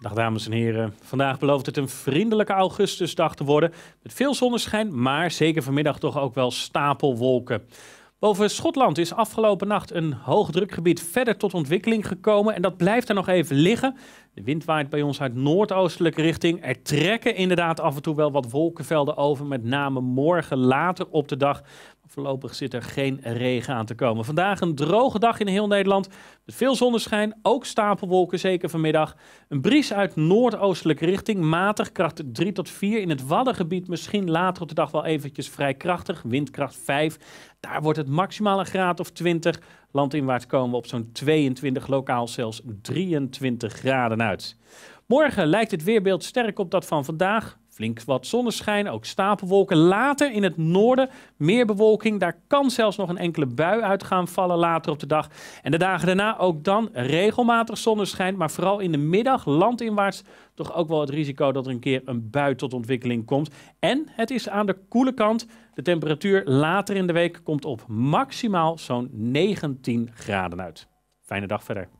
Dag dames en heren. Vandaag belooft het een vriendelijke augustusdag te worden. Met veel zonneschijn, maar zeker vanmiddag toch ook wel stapelwolken. Boven Schotland is afgelopen nacht een hoogdrukgebied verder tot ontwikkeling gekomen. En dat blijft er nog even liggen. De wind waait bij ons uit noordoostelijke richting. Er trekken inderdaad af en toe wel wat wolkenvelden over. Met name morgen later op de dag. Voorlopig zit er geen regen aan te komen. Vandaag een droge dag in heel Nederland. Met veel zonneschijn, ook stapelwolken zeker vanmiddag. Een bries uit noordoostelijke richting, matig, kracht 3 tot 4. In het Waddengebied misschien later op de dag wel eventjes vrij krachtig, windkracht 5. Daar wordt het maximaal een graad of 20. Landinwaarts komen we op zo'n 22, lokaal zelfs 23 graden uit. Morgen lijkt het weerbeeld sterk op dat van vandaag. Flink wat zonneschijn, ook stapelwolken. Later in het noorden meer bewolking. Daar kan zelfs nog een enkele bui uit gaan vallen later op de dag. En de dagen daarna ook dan regelmatig zonneschijn. Maar vooral in de middag landinwaarts toch ook wel het risico dat er een keer een bui tot ontwikkeling komt. En het is aan de koele kant. De temperatuur later in de week komt op maximaal zo'n 19 graden uit. Fijne dag verder.